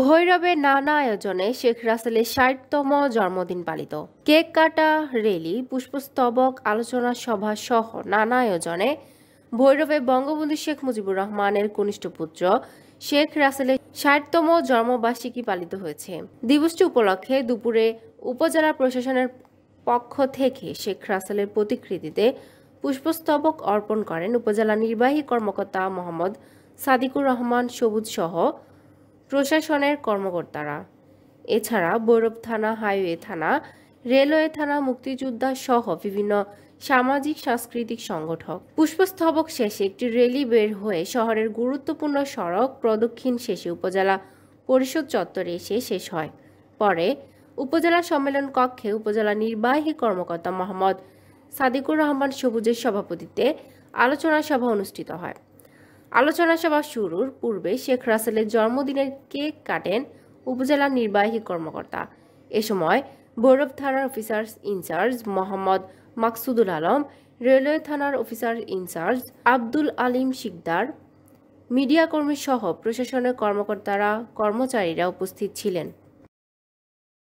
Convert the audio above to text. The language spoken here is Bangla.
ভৈরবে নানা আয়োজনে শেখ রাসেলের ষাটতম জন্মদিন পালিত কেক কাটা রেলি পুষ্পস্তবক আলোচনা সভা সহ নানা আয়োজনে ভৈরবে বঙ্গবন্ধু শেখ মুজিবুর রহমানের কনিষ্ঠ পুত্র শেখ রাসেলের ষাটতম জন্মবার্ষিকী পালিত হয়েছে দিবসটি উপলক্ষে দুপুরে উপজেলা প্রশাসনের পক্ষ থেকে শেখ রাসেলের প্রতিকৃতিতে পুষ্পস্তবক অর্পণ করেন উপজেলা নির্বাহী কর্মকর্তা মোহাম্মদ সাদিকুর রহমান সবুজ সহ প্রশাসনের কর্মকর্তারা এছাড়া বৈরব থানা হাইওয়ে থানা রেলওয়ে থানা মুক্তিযোদ্ধা সহ বিভিন্ন সামাজিক সাংস্কৃতিক সংগঠক পুষ্পস্তবক শেষে একটি র্যালি বের হয়ে শহরের গুরুত্বপূর্ণ সড়ক প্রদক্ষিণ শেষে উপজেলা পরিষদ চত্বরে এসে শেষ হয় পরে উপজেলা সম্মেলন কক্ষে উপজেলা নির্বাহী কর্মকর্তা মোহাম্মদ সাদিকুর রহমান সবুজের সভাপতিত্বে আলোচনা সভা অনুষ্ঠিত হয় আলোচনা সভা শুরুর পূর্বে শেখ রাসেলের জন্মদিনের কেক কাটেন উপজেলা নির্বাহী কর্মকর্তা এ সময় ভৈরব থানার officer in charge Mohammad Maksudul Alam railway থানার officer in charge Abdul Alim Shikder media কর্মী সহ প্রশাসনের কর্মকর্তারা কর্মচারীরা উপস্থিত ছিলেন